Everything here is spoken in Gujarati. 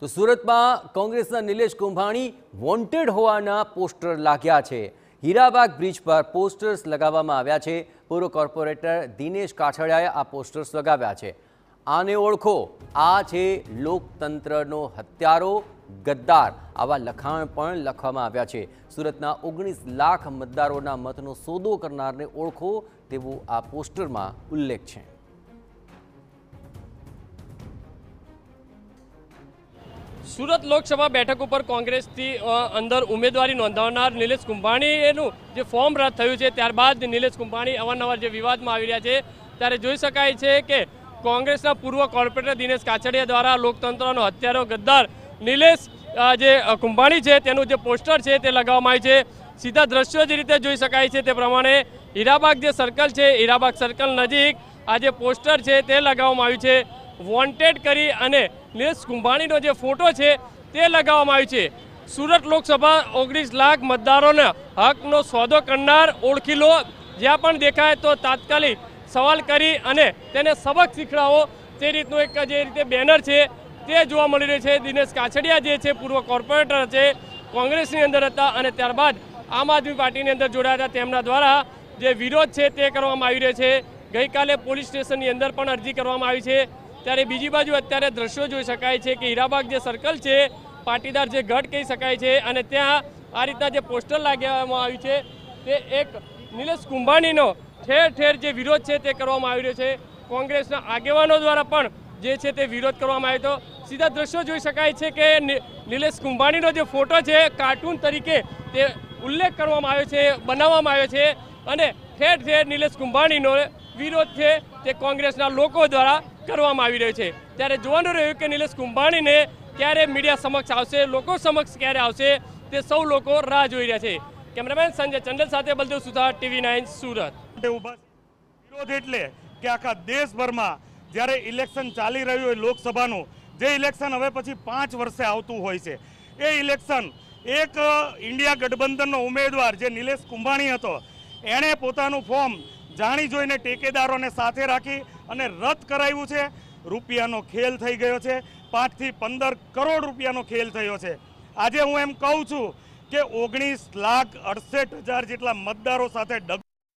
તો સુરતમાં કોંગ્રેસના નિલેશ કુંભાણી વોન્ટેડ હોવાના પોસ્ટર લાગ્યા છે હીરાબાગ બ્રિજ પર પોસ્ટર્સ લગાવવામાં આવ્યા છે પૂર્વ કોર્પોરેટર દિનેશ કાછડિયાએ આ પોસ્ટર્સ લગાવ્યા છે આને ઓળખો આ છે લોકતંત્રનો હત્યારો ગદ્દાર આવા લખાણ પણ લખવામાં આવ્યા છે સુરતના ઓગણીસ લાખ મતદારોના મતનો સોદો કરનારને ઓળખો તેવું આ પોસ્ટરમાં ઉલ્લેખ છે સુરત લોકસભા બેઠક ઉપર કોંગ્રેસથી અંદર ઉમેદવારી નોંધાવનાર નિલેશ કુંભાણીનું જે ફોર્મ રદ થયું છે ત્યારબાદ નિલેશ કુંભાણી અવારનવાર જે વિવાદમાં આવી રહ્યા છે ત્યારે જોઈ શકાય છે કે કોંગ્રેસના પૂર્વ કોર્પોરેટર દિનેશ કાછડિયા દ્વારા લોકતંત્રનો હત્યારો ગદ્દાર નિલેશ જે કુંભાણી છે તેનું જે પોસ્ટર છે તે લગાવવામાં આવ્યું છે સીધા દ્રશ્યો જે રીતે જોઈ શકાય છે તે પ્રમાણે હીરાબાગ જે સર્કલ છે હીરાબાગ સર્કલ નજીક આ જે પોસ્ટર છે તે લગાવવામાં આવ્યું છે વોન્ટેડ કરી અને નિલેશ કુંભાણીનો જે ફોટો છે તે લગાવવામાં આવ્યો છે સુરત લોકસભા ઓગણીસ લાખ મતદારોના હકનો સોદો કરનાર ઓળખી લો જ્યાં પણ દેખાય તો તાત્કાલિક સવાલ કરી અને તેને સબક શીખડાવો તે રીતનું એક જે રીતે બેનર છે તે જોવા મળી રહ્યું છે દિનેશ કાછડિયા જે છે પૂર્વ કોર્પોરેટર છે કોંગ્રેસની અંદર હતા અને ત્યારબાદ આમ આદમી પાર્ટીની અંદર જોડાયા હતા તેમના દ્વારા જે વિરોધ છે તે કરવામાં આવી રહ્યો છે ગઈકાલે પોલીસ સ્ટેશનની અંદર પણ અરજી કરવામાં આવી છે ત્યારે બીજી બાજુ અત્યારે દ્રશ્યો જોઈ શકાય છે કે હીરાબાગ જે સર્કલ છે પાટીદાર જે ગઢ કહી શકાય છે અને ત્યાં આ રીતના જે પોસ્ટર લાગવામાં આવ્યું છે તે એક નિલેશ કુંભાણીનો ઠેર ઠેર જે વિરોધ છે તે કરવામાં આવી રહ્યો છે કોંગ્રેસના આગેવાનો દ્વારા પણ જે છે તે વિરોધ કરવામાં આવ્યો હતો સીધા દ્રશ્યો જોઈ શકાય છે કે નિલેશ કુંભાણીનો જે ફોટો છે કાર્ટૂન તરીકે તે ઉલ્લેખ કરવામાં આવ્યો છે બનાવવામાં આવ્યો છે અને ઠેર ઠેર નિલેશ કુંભાણીનો વિરોધ છે તે કોંગ્રેસના લોકો દ્વારા કરવામાં આવી રહ્યો છે ત્યારે જોવાનું રહ્યું કે નિલેશ કુંભાણીને ક્યારે મીડિયા સમક્ષ આવશે લોકો સમક્ષ ક્યારે આવશે તે સૌ લોકો રાહ જોઈ રહ્યા છે કેમેરામેન સંજય ચંદન સાથે બલદેવ સુથાર ટીવી નાઇન સુરત વિરોધ એટલે કે આખા દેશભરમાં જ્યારે ઇલેક્શન ચાલી રહ્યું હોય લોકસભાનું જે ઇલેક્શન હવે પછી પાંચ વર્ષે આવતું હોય છે એ ઇલેક્શન એક ઇન્ડિયા ગઠબંધનનો ઉમેદવાર જે નિલેશ કુંભાણી હતો એણે પોતાનું ફોર્મ જાણી જોઈને ટેકેદારોને સાથે રાખી અને રદ કરાવ્યું છે રૂપિયાનો ખેલ થઈ ગયો છે પાંચથી પંદર કરોડ રૂપિયાનો ખેલ થયો છે આજે હું એમ કહું છું કે ઓગણીસ લાખ અડસઠ હજાર જેટલા મતદારો સાથે